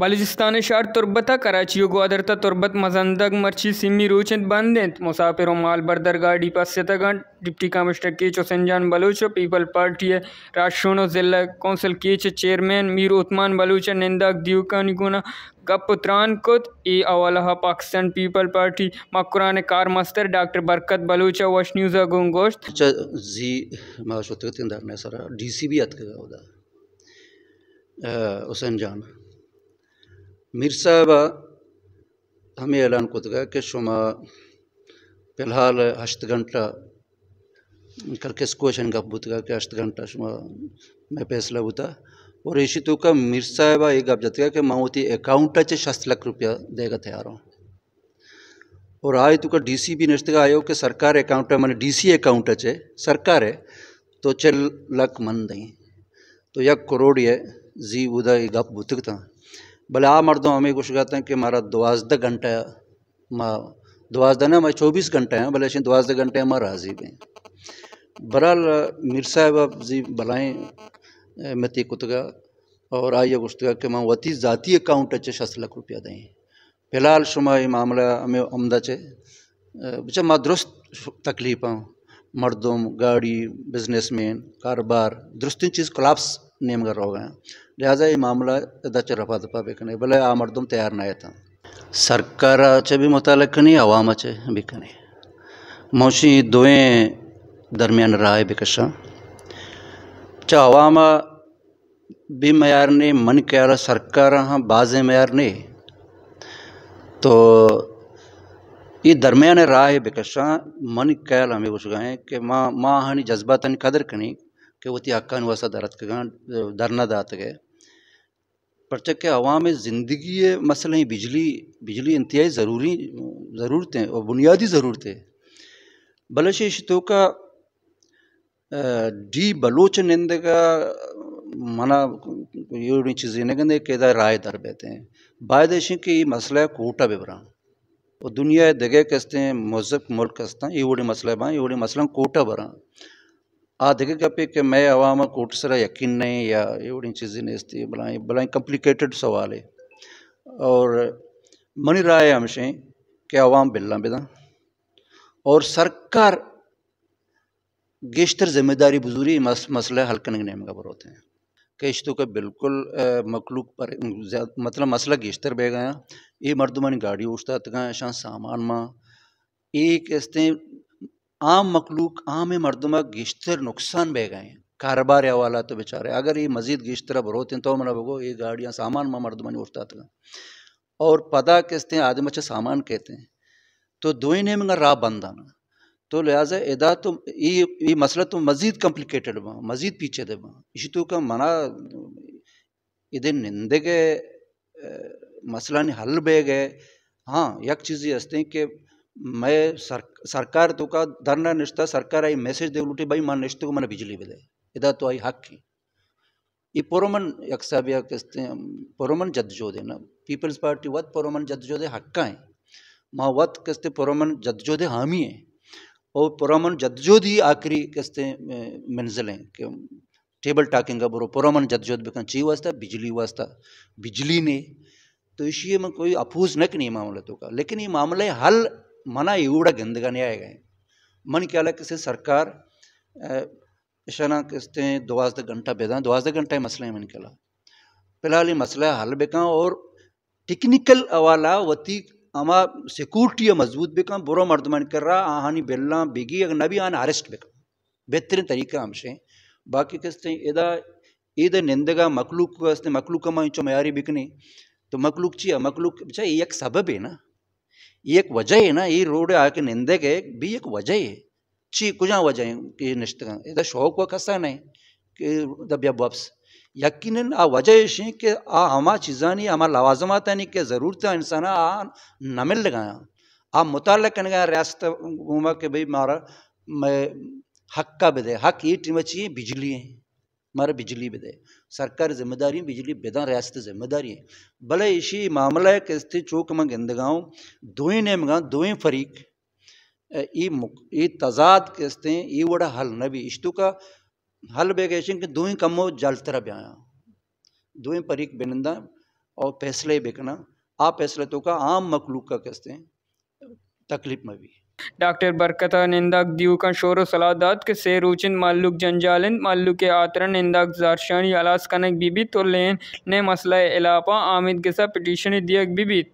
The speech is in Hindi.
बलूचिस्तान शहर तुरबता कराची गोदरता तुर्बत मजंदक मर्ची सिमी रोचन बंद मुसाफिर माल बरदर बरदरगाह डिपा सतगढ़ डिप्टी कमिश्नर के हुसैन जान बलूचो पीपल पार्टी है राष्ट्रों जिला कौंसिल के चेयरमैन मीर उत्मान बलूच निंदक दीवकानी गुना गप त्रान कुत ए अवला पाकिस्तान पीपल पार्टी मकुरान कार मस्तर डॉक्टर बरकत बलूच वश न्यूज़ गोश्त डी सी बी हथ में सर जान मिर्साबा हमें ऐलान कुतगा कि शुमा फिलहाल हस्त घंटा करके क्वेश्चन गप बुतगा के अष्ट घंटा शुमा मैं फैसला बुता और इसी तो का मिर्साबा ये गप जतगा कि माओती अकाउंट से शस्त लाख रुपया देगा तैयार हूँ और आज तुका डी सी भी नष्ट आयो कि सरकार अकाउंट मैंने डी सी अकाउंट है सरकार है तो चल लाख मन दें तो यह करोड़ है जी उदा गप बुतकता भले आ मर्दों हमें कुछ कहते हैं कि हमारा दुआजदा घंटा माँ दुआजदा ना हमारे चौबीस घंटे हैं भले दुआजदा घंटे हमारा हाजिब हैं बहरहाल मीर साहब जी भलाएँ मती कुतगा और आइए गुस्तगा कि माँ वती ज़ाती अकाउंट अच्छे शस्त लाख रुपया दें फिलहाल शुमा ये मामला हमें आमदा चे बच्चा माँ दुरुस्त तकलीफ़ हूँ मर्दों गाड़ी बिजनेसमैन कारोबार दुरुस्त चीज़ कोलाप्स कर रहा गए लिहाजा ये मामला दच रफा दफा बिकने भले आ मरदम तैयार ना था सरकार भी मुताल कनी आवाम अचे बिकने मौसी दोएं दरमियान राय बिकशा चा आवाम भी मैार ने मन क्यार सरकार हाँ बाजें मैार ने तो ये दरमियान है बिकशा मन कैल हमें कुछ गए कि माँ माँ हानि जज्बातन कदर कनी वो वती हक्का वसा दरत धरना गए परचक के अवाम ज़िंदगी मसले बिजली बिजली इंतहाई ज़रूरी ज़रूरतें और बुनियादी ज़रूरतें बलश का डी बलोच का मना ये चीज़ें नगंदे राय दर बहते हैं बायदेश के ये मसला कोटा बेबरा और दुनिया दगे कसते हैं मजहब मुल्क हैं ये वोड़ी मसला बा ये वोड़ी मसला कोटा बरा कि मैं अवाम कोट सरा यकीन नहीं या एवड़ी चीज़ें नहीं बलाएँ बलाएँ कम्प्लिकेटेड सवाल है और मनी राय हमशे कि अवाम बिल्ला बिदा और सरकार गेशतर जिम्मेदारी बुजूरी मस, मसला हल करने के नियम का बरोते हैं केश तो का बिल्कुल मखलूक पर मतलब मसला गेशतर बह गया ये मर्दमानी गाड़ी उठता तक तो शाह सामान माँ एक इसते आम मखलूक आम मरदमा गिश्तर नुकसान बह गए हैं कारोबार वाला तो बेचारे अगर ये मजीद गिश्तर हैं तो मना मतलब बगो ये गाड़ियाँ सामान माँ मरदमा नहीं उठता था तो। और पता कहते हैं आदम अच्छा सामान कहते हैं तो दो ही नहीं मंगा राह बंद आना तो लिहाजा एदा तो ये ये मसला तो मजीद कम्प्लिकेटेड बा मजीद पीछे दे बा इसी तो का मना इधे निंदे गए मसला नहीं हल बह गए हाँ यक चीज़ ये हंसते हैं कि मैं सर, सरकार तो का धरना निश्ता सरकार आई मैसेज मेसेज देवलुटी बाई मान को मैंने बिजली बिले इधर तो आई हक की ये पोरोमन यकसाबिया कहते हैं पोरोमन जदजोदे ना पीपल्स पार्टी वत पोरोमन दे हक का है माँ वत कहते पोरोमन दे हामी है और पोरोमन जदजोद दी आखिरी कहते मंजिल है कि टेबल टाकिंग का बोरो पोरोमन जदजोद बेकन ची वास्ता बिजली वास्ता बिजली ने तो इसलिए मैं कोई अफूज नक नहीं मामले तो का लेकिन ये मामले हल मना गंदगा गंदगाने आएगा मन क्या अलग से सरकार इशाना कहते हैं दुआजद घंटा बेदा दुआजद घंटा मसला है मन के फिलहाल ये मसला हल बेका और टेक्निकल अवाला वती अमा सिक्योरिटी मजबूत बेका बुरा मर्दमान कर रहा आहानी बेलना बिगी अगर ना भी आन अरेस्ट बेका बेहतरीन तरीका हमसे बाकी कहते हैं इदा ईद निंदगा मखलूक मखलूक माँ चो मैारी बिकनी तो मखलूक चिया मखलूक अच्छा एक सबब है ना ये एक वजह है ना ये रोड आके निंदे के भी एक वजह है ची कुछ वजह है कि निश्चित ये तो शौक व कसा नहीं कि दबिया बब्स यकीन आ वजह ऐसी कि आ हमारा चीज़ा नहीं हमारा लवाजमात है नहीं कि जरूरत है इंसान आ न मिल गया आ मुताल कर गया रियासत के भाई मारा मैं हक का भी हक ये टीम अच्छी बिजली है मारा बिजली बिदे सरकार जिम्मेदारी बिजली बेदा रियासत जिम्मेदारी है भले इसी मामला है कि चूक मंग इंदगाँव दुई ने मंगा दो फरीक ई तजाद कहते हैं ई वड़ा हल न भी इश्तु का हल बेगेशन कि दो ही कम जल तरह ब्याया दुई फरीक बेनंदा और फैसले बेकना आप फैसले तो का आम मखलूक का कहते हैं तकलीफ में भी डॉक्टर बरकत निंदाक का शोर सलादात के से रूचिन मालुक जंजालिन मालुक के आतरन निंदाक जारशानी अलास कनक बीबीत और लेन ने मसला इलापा आमिद के साथ पिटिशन दियक बीबित